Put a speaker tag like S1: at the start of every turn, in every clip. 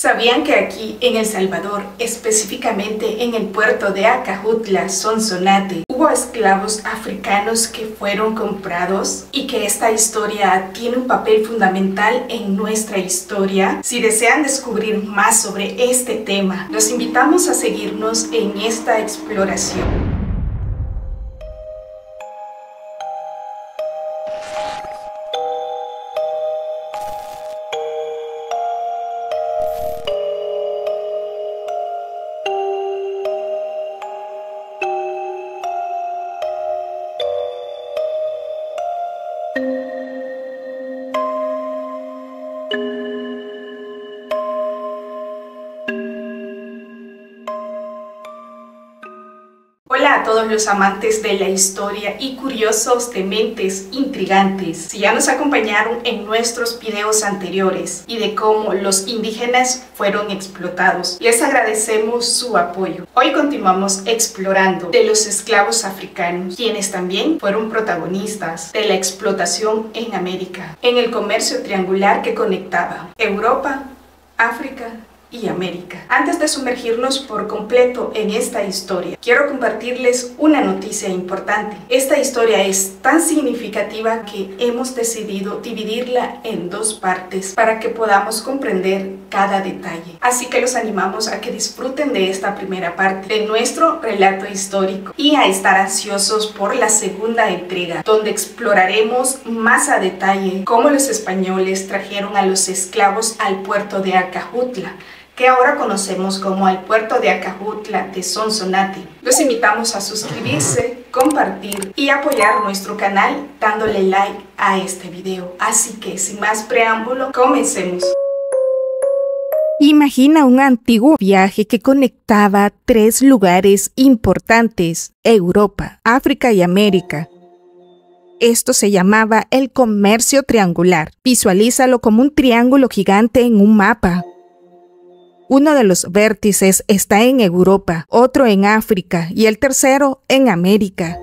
S1: ¿Sabían que aquí en El Salvador, específicamente en el puerto de Acajutla, Sonsonate, hubo esclavos africanos que fueron comprados y que esta historia tiene un papel fundamental en nuestra historia? Si desean descubrir más sobre este tema, los invitamos a seguirnos en esta exploración. todos los amantes de la historia y curiosos dementes, intrigantes si ya nos acompañaron en nuestros videos anteriores y de cómo los indígenas fueron explotados. Les agradecemos su apoyo. Hoy continuamos explorando de los esclavos africanos, quienes también fueron protagonistas de la explotación en América, en el comercio triangular que conectaba Europa, África y América. Antes de sumergirnos por completo en esta historia, quiero compartirles una noticia importante. Esta historia es tan significativa que hemos decidido dividirla en dos partes para que podamos comprender cada detalle. Así que los animamos a que disfruten de esta primera parte de nuestro relato histórico y a estar ansiosos por la segunda entrega, donde exploraremos más a detalle cómo los españoles trajeron a los esclavos al puerto de Acajutla que ahora conocemos como el puerto de Acajutla de Sonsonate. Los invitamos a suscribirse, compartir y apoyar nuestro canal dándole like a este video. Así que sin más preámbulo, comencemos. Imagina un antiguo viaje que conectaba tres lugares importantes, Europa, África y América. Esto se llamaba el comercio triangular. Visualízalo como un triángulo gigante en un mapa. Uno de los vértices está en Europa, otro en África y el tercero en América.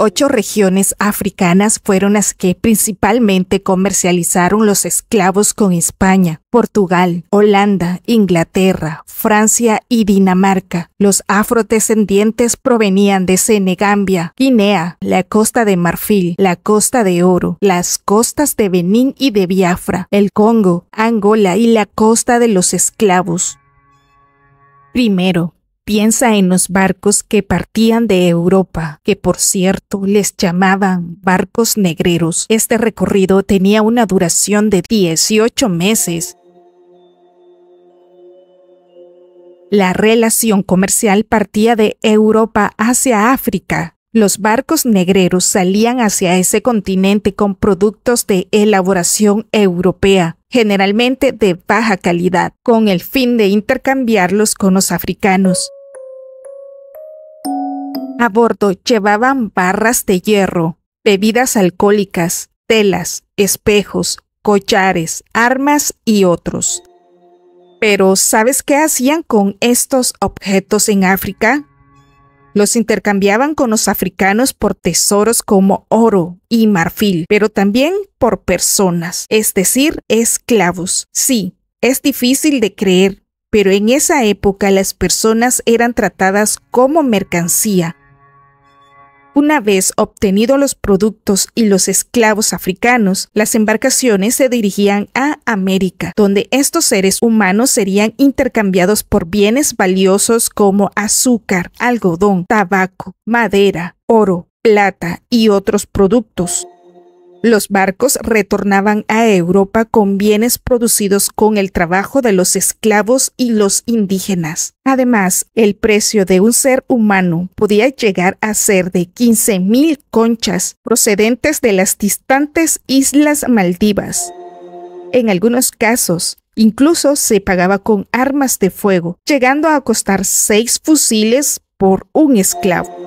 S1: Ocho regiones africanas fueron las que principalmente comercializaron los esclavos con España, Portugal, Holanda, Inglaterra, Francia y Dinamarca. Los afrodescendientes provenían de Senegambia, Guinea, la costa de Marfil, la costa de Oro, las costas de Benín y de Biafra, el Congo, Angola y la costa de los esclavos. Primero, Piensa en los barcos que partían de Europa, que por cierto les llamaban barcos negreros. Este recorrido tenía una duración de 18 meses. La relación comercial partía de Europa hacia África. Los barcos negreros salían hacia ese continente con productos de elaboración europea, generalmente de baja calidad, con el fin de intercambiarlos con los africanos. A bordo llevaban barras de hierro, bebidas alcohólicas, telas, espejos, collares, armas y otros. Pero ¿sabes qué hacían con estos objetos en África? Los intercambiaban con los africanos por tesoros como oro y marfil, pero también por personas, es decir, esclavos. Sí, es difícil de creer, pero en esa época las personas eran tratadas como mercancía una vez obtenidos los productos y los esclavos africanos, las embarcaciones se dirigían a América, donde estos seres humanos serían intercambiados por bienes valiosos como azúcar, algodón, tabaco, madera, oro, plata y otros productos. Los barcos retornaban a Europa con bienes producidos con el trabajo de los esclavos y los indígenas. Además, el precio de un ser humano podía llegar a ser de 15.000 conchas procedentes de las distantes islas Maldivas. En algunos casos, incluso se pagaba con armas de fuego, llegando a costar seis fusiles por un esclavo.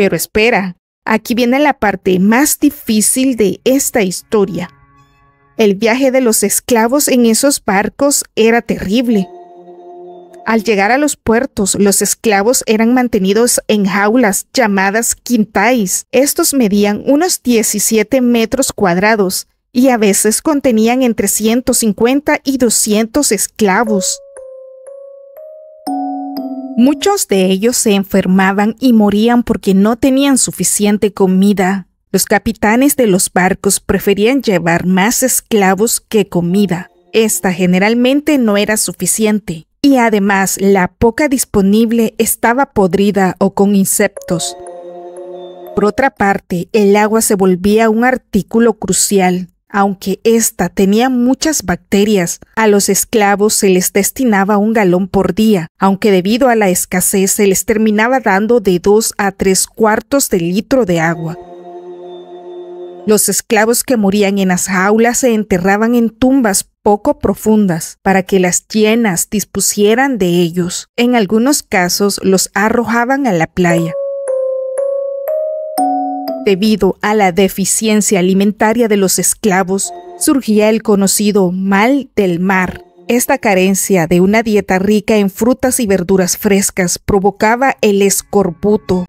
S1: Pero espera, aquí viene la parte más difícil de esta historia. El viaje de los esclavos en esos barcos era terrible. Al llegar a los puertos, los esclavos eran mantenidos en jaulas llamadas quintais. Estos medían unos 17 metros cuadrados y a veces contenían entre 150 y 200 esclavos. Muchos de ellos se enfermaban y morían porque no tenían suficiente comida. Los capitanes de los barcos preferían llevar más esclavos que comida. Esta generalmente no era suficiente. Y además la poca disponible estaba podrida o con insectos. Por otra parte, el agua se volvía un artículo crucial. Aunque ésta tenía muchas bacterias, a los esclavos se les destinaba un galón por día, aunque debido a la escasez se les terminaba dando de dos a tres cuartos de litro de agua. Los esclavos que morían en las jaulas se enterraban en tumbas poco profundas para que las llenas dispusieran de ellos. En algunos casos los arrojaban a la playa. Debido a la deficiencia alimentaria de los esclavos, surgía el conocido mal del mar. Esta carencia de una dieta rica en frutas y verduras frescas provocaba el escorbuto,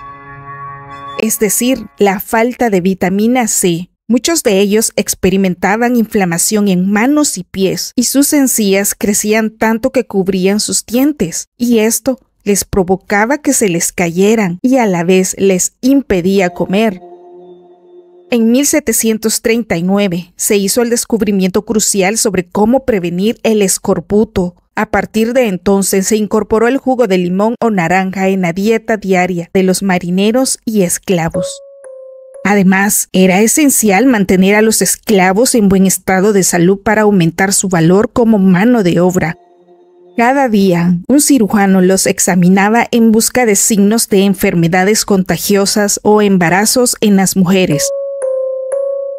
S1: es decir, la falta de vitamina C. Muchos de ellos experimentaban inflamación en manos y pies, y sus encías crecían tanto que cubrían sus dientes, y esto les provocaba que se les cayeran y a la vez les impedía comer. En 1739 se hizo el descubrimiento crucial sobre cómo prevenir el escorbuto. A partir de entonces se incorporó el jugo de limón o naranja en la dieta diaria de los marineros y esclavos. Además, era esencial mantener a los esclavos en buen estado de salud para aumentar su valor como mano de obra. Cada día, un cirujano los examinaba en busca de signos de enfermedades contagiosas o embarazos en las mujeres.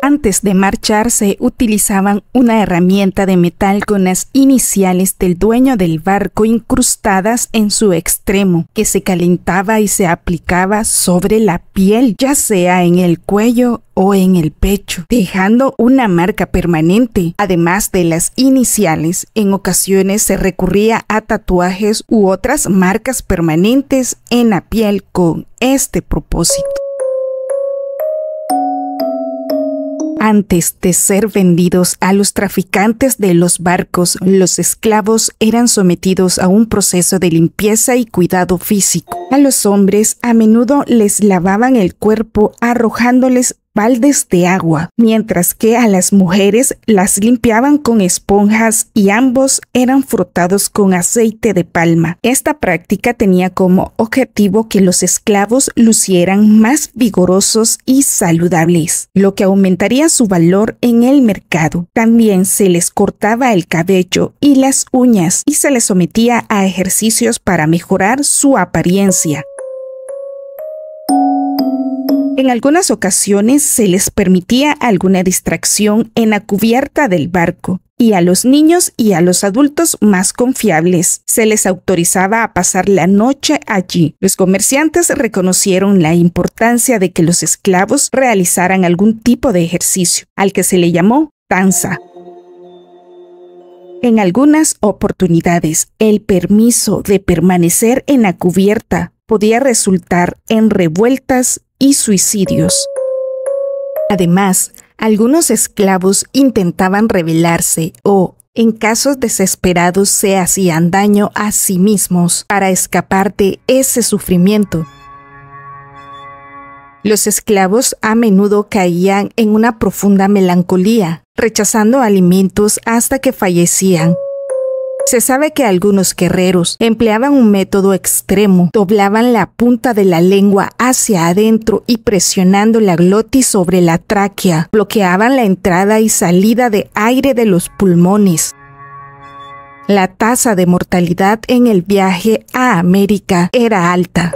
S1: Antes de marcharse utilizaban una herramienta de metal con las iniciales del dueño del barco incrustadas en su extremo, que se calentaba y se aplicaba sobre la piel, ya sea en el cuello o en el pecho, dejando una marca permanente. Además de las iniciales, en ocasiones se recurría a tatuajes u otras marcas permanentes en la piel con este propósito. Antes de ser vendidos a los traficantes de los barcos, los esclavos eran sometidos a un proceso de limpieza y cuidado físico. A los hombres a menudo les lavaban el cuerpo arrojándoles baldes de agua, mientras que a las mujeres las limpiaban con esponjas y ambos eran frotados con aceite de palma. Esta práctica tenía como objetivo que los esclavos lucieran más vigorosos y saludables, lo que aumentaría su valor en el mercado. También se les cortaba el cabello y las uñas y se les sometía a ejercicios para mejorar su apariencia. En algunas ocasiones se les permitía alguna distracción en la cubierta del barco, y a los niños y a los adultos más confiables. Se les autorizaba a pasar la noche allí. Los comerciantes reconocieron la importancia de que los esclavos realizaran algún tipo de ejercicio, al que se le llamó danza. En algunas oportunidades, el permiso de permanecer en la cubierta podía resultar en revueltas y suicidios. Además, algunos esclavos intentaban rebelarse o, en casos desesperados, se hacían daño a sí mismos para escapar de ese sufrimiento. Los esclavos a menudo caían en una profunda melancolía, rechazando alimentos hasta que fallecían se sabe que algunos guerreros empleaban un método extremo, doblaban la punta de la lengua hacia adentro y presionando la glotis sobre la tráquea, bloqueaban la entrada y salida de aire de los pulmones. La tasa de mortalidad en el viaje a América era alta.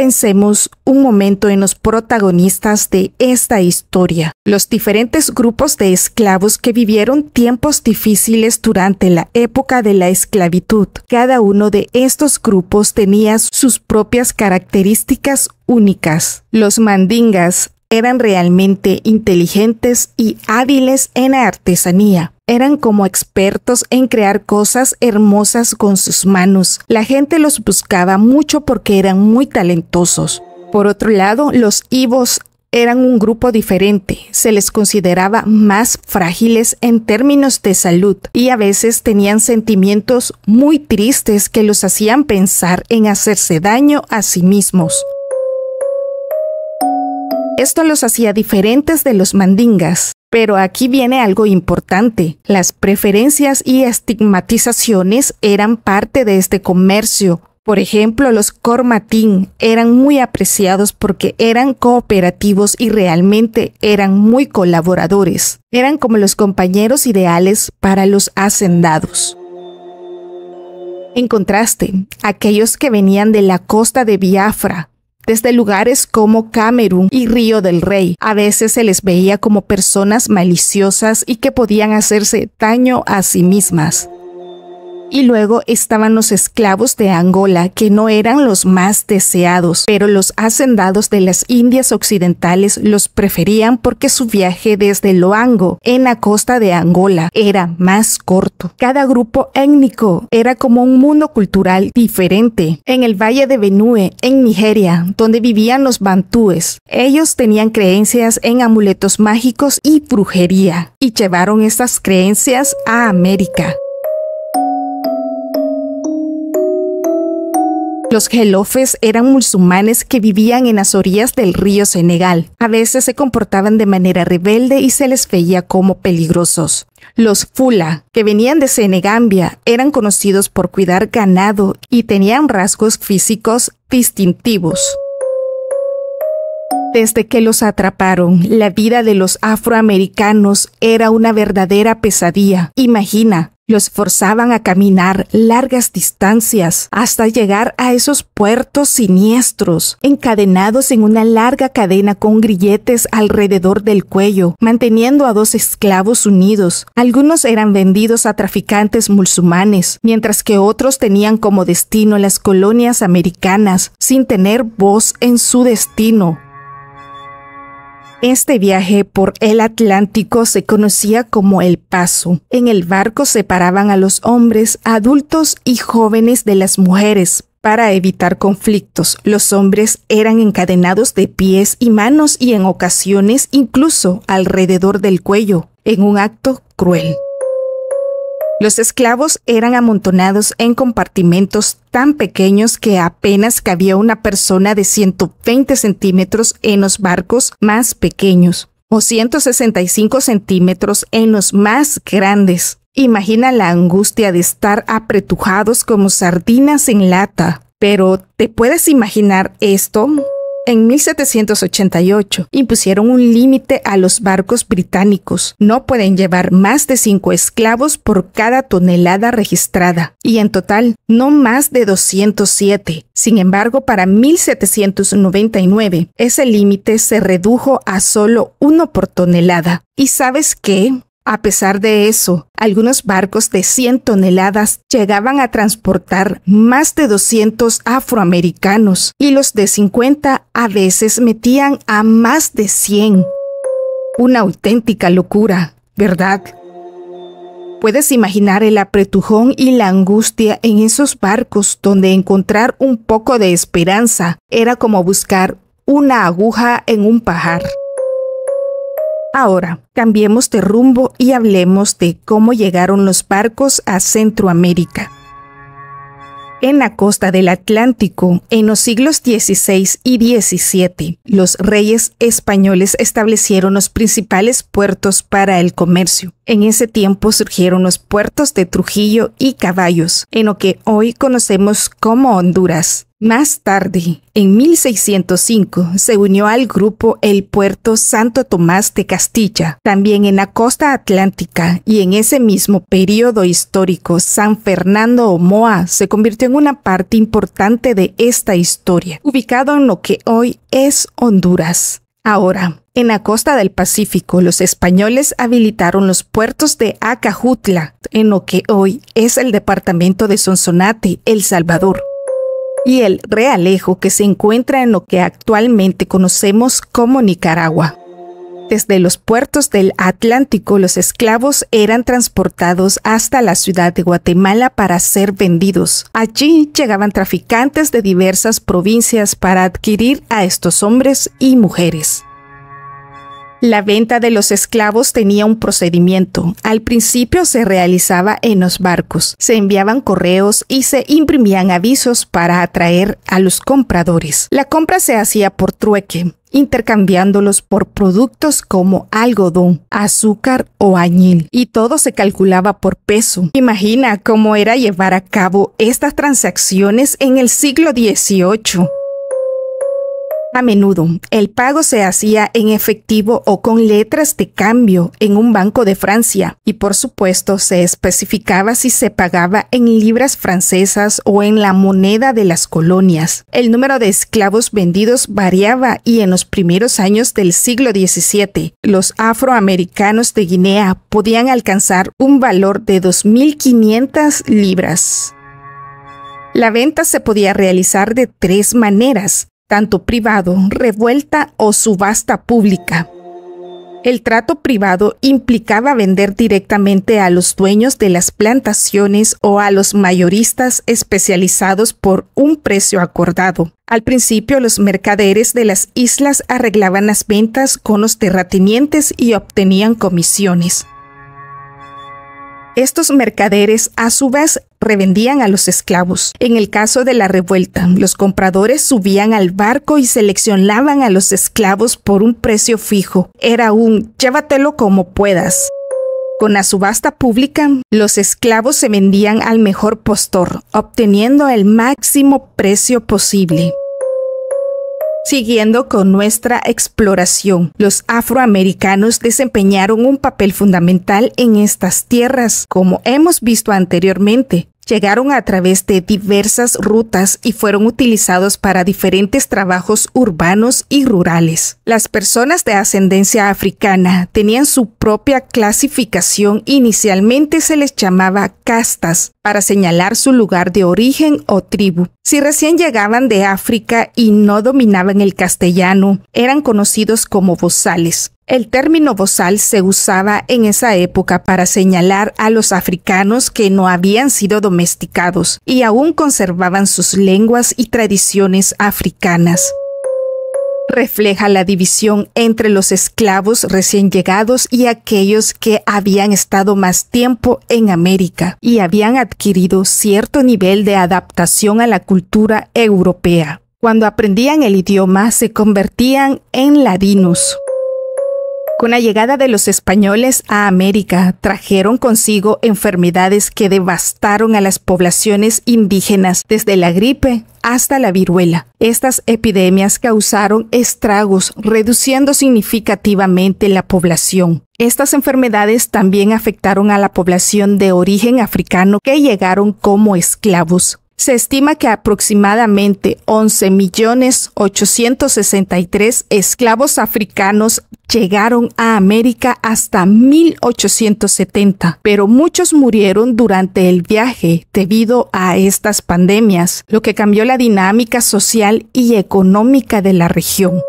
S1: Pensemos un momento en los protagonistas de esta historia, los diferentes grupos de esclavos que vivieron tiempos difíciles durante la época de la esclavitud. Cada uno de estos grupos tenía sus propias características únicas. Los mandingas eran realmente inteligentes y hábiles en la artesanía eran como expertos en crear cosas hermosas con sus manos. La gente los buscaba mucho porque eran muy talentosos. Por otro lado, los Ivos eran un grupo diferente, se les consideraba más frágiles en términos de salud y a veces tenían sentimientos muy tristes que los hacían pensar en hacerse daño a sí mismos. Esto los hacía diferentes de los mandingas, pero aquí viene algo importante. Las preferencias y estigmatizaciones eran parte de este comercio. Por ejemplo, los cormatín eran muy apreciados porque eran cooperativos y realmente eran muy colaboradores. Eran como los compañeros ideales para los hacendados. En contraste, aquellos que venían de la costa de Biafra, desde lugares como Camerún y Río del Rey. A veces se les veía como personas maliciosas y que podían hacerse daño a sí mismas. Y luego estaban los esclavos de Angola, que no eran los más deseados, pero los hacendados de las Indias Occidentales los preferían porque su viaje desde Loango, en la costa de Angola, era más corto. Cada grupo étnico era como un mundo cultural diferente. En el Valle de Benue, en Nigeria, donde vivían los bantúes, ellos tenían creencias en amuletos mágicos y brujería, y llevaron estas creencias a América. Los gelofes eran musulmanes que vivían en las orillas del río Senegal. A veces se comportaban de manera rebelde y se les veía como peligrosos. Los Fula, que venían de Senegambia, eran conocidos por cuidar ganado y tenían rasgos físicos distintivos. Desde que los atraparon, la vida de los afroamericanos era una verdadera pesadilla. Imagina, los forzaban a caminar largas distancias hasta llegar a esos puertos siniestros, encadenados en una larga cadena con grilletes alrededor del cuello, manteniendo a dos esclavos unidos. Algunos eran vendidos a traficantes musulmanes, mientras que otros tenían como destino las colonias americanas, sin tener voz en su destino. Este viaje por el Atlántico se conocía como El Paso. En el barco separaban a los hombres, adultos y jóvenes de las mujeres para evitar conflictos, los hombres eran encadenados de pies y manos y en ocasiones incluso alrededor del cuello, en un acto cruel. Los esclavos eran amontonados en compartimentos tan pequeños que apenas cabía una persona de 120 centímetros en los barcos más pequeños o 165 centímetros en los más grandes. Imagina la angustia de estar apretujados como sardinas en lata. Pero, ¿te puedes imaginar esto? En 1788 impusieron un límite a los barcos británicos. No pueden llevar más de cinco esclavos por cada tonelada registrada y en total no más de 207. Sin embargo, para 1799 ese límite se redujo a solo uno por tonelada. ¿Y sabes qué? A pesar de eso, algunos barcos de 100 toneladas llegaban a transportar más de 200 afroamericanos y los de 50 a veces metían a más de 100. Una auténtica locura, ¿verdad? Puedes imaginar el apretujón y la angustia en esos barcos donde encontrar un poco de esperanza era como buscar una aguja en un pajar. Ahora, cambiemos de rumbo y hablemos de cómo llegaron los barcos a Centroamérica. En la costa del Atlántico, en los siglos XVI y XVII, los reyes españoles establecieron los principales puertos para el comercio. En ese tiempo surgieron los puertos de Trujillo y Caballos, en lo que hoy conocemos como Honduras. Más tarde, en 1605, se unió al grupo el puerto Santo Tomás de Castilla, también en la costa atlántica, y en ese mismo periodo histórico, San Fernando Omoa se convirtió en una parte importante de esta historia, ubicado en lo que hoy es Honduras. Ahora, en la costa del Pacífico, los españoles habilitaron los puertos de Acajutla, en lo que hoy es el departamento de Sonsonate, El Salvador, y el Realejo, que se encuentra en lo que actualmente conocemos como Nicaragua desde los puertos del Atlántico los esclavos eran transportados hasta la ciudad de Guatemala para ser vendidos. Allí llegaban traficantes de diversas provincias para adquirir a estos hombres y mujeres. La venta de los esclavos tenía un procedimiento. Al principio se realizaba en los barcos, se enviaban correos y se imprimían avisos para atraer a los compradores. La compra se hacía por trueque, intercambiándolos por productos como algodón, azúcar o añil, y todo se calculaba por peso. Imagina cómo era llevar a cabo estas transacciones en el siglo XVIII. A menudo, el pago se hacía en efectivo o con letras de cambio en un banco de Francia y por supuesto se especificaba si se pagaba en libras francesas o en la moneda de las colonias. El número de esclavos vendidos variaba y en los primeros años del siglo XVII, los afroamericanos de Guinea podían alcanzar un valor de 2.500 libras. La venta se podía realizar de tres maneras, tanto privado, revuelta o subasta pública. El trato privado implicaba vender directamente a los dueños de las plantaciones o a los mayoristas especializados por un precio acordado. Al principio los mercaderes de las islas arreglaban las ventas con los terratenientes y obtenían comisiones. Estos mercaderes a su vez revendían a los esclavos. En el caso de la revuelta, los compradores subían al barco y seleccionaban a los esclavos por un precio fijo. Era un llévatelo como puedas. Con la subasta pública, los esclavos se vendían al mejor postor, obteniendo el máximo precio posible. Siguiendo con nuestra exploración, los afroamericanos desempeñaron un papel fundamental en estas tierras, como hemos visto anteriormente, llegaron a través de diversas rutas y fueron utilizados para diferentes trabajos urbanos y rurales. Las personas de ascendencia africana tenían su propia clasificación, inicialmente se les llamaba castas, para señalar su lugar de origen o tribu. Si recién llegaban de África y no dominaban el castellano, eran conocidos como bozales. El término bozal se usaba en esa época para señalar a los africanos que no habían sido domesticados y aún conservaban sus lenguas y tradiciones africanas. Refleja la división entre los esclavos recién llegados y aquellos que habían estado más tiempo en América y habían adquirido cierto nivel de adaptación a la cultura europea. Cuando aprendían el idioma se convertían en ladinos. Con la llegada de los españoles a América, trajeron consigo enfermedades que devastaron a las poblaciones indígenas, desde la gripe hasta la viruela. Estas epidemias causaron estragos, reduciendo significativamente la población. Estas enfermedades también afectaron a la población de origen africano que llegaron como esclavos. Se estima que aproximadamente 11.863 esclavos africanos llegaron a América hasta 1870, pero muchos murieron durante el viaje debido a estas pandemias, lo que cambió la dinámica social y económica de la región.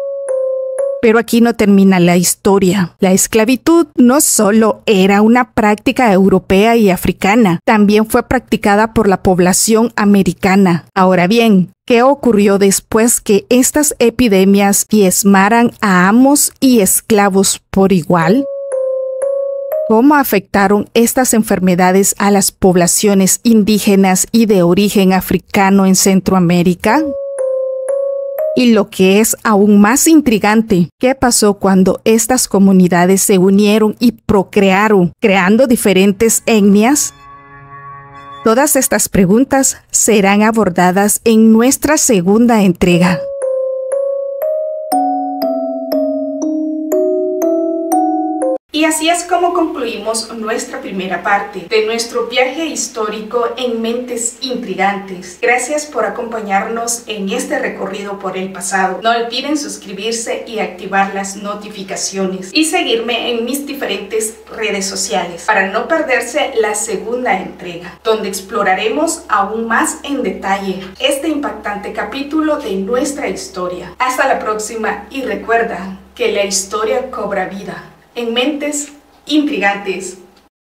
S1: Pero aquí no termina la historia. La esclavitud no solo era una práctica europea y africana, también fue practicada por la población americana. Ahora bien, ¿Qué ocurrió después que estas epidemias diezmaran a amos y esclavos por igual? ¿Cómo afectaron estas enfermedades a las poblaciones indígenas y de origen africano en Centroamérica? Y lo que es aún más intrigante, ¿qué pasó cuando estas comunidades se unieron y procrearon, creando diferentes etnias? Todas estas preguntas serán abordadas en nuestra segunda entrega. Y así es como concluimos nuestra primera parte de nuestro viaje histórico en mentes intrigantes. Gracias por acompañarnos en este recorrido por el pasado. No olviden suscribirse y activar las notificaciones y seguirme en mis diferentes redes sociales para no perderse la segunda entrega, donde exploraremos aún más en detalle este impactante capítulo de nuestra historia. Hasta la próxima y recuerda que la historia cobra vida en mentes intrigantes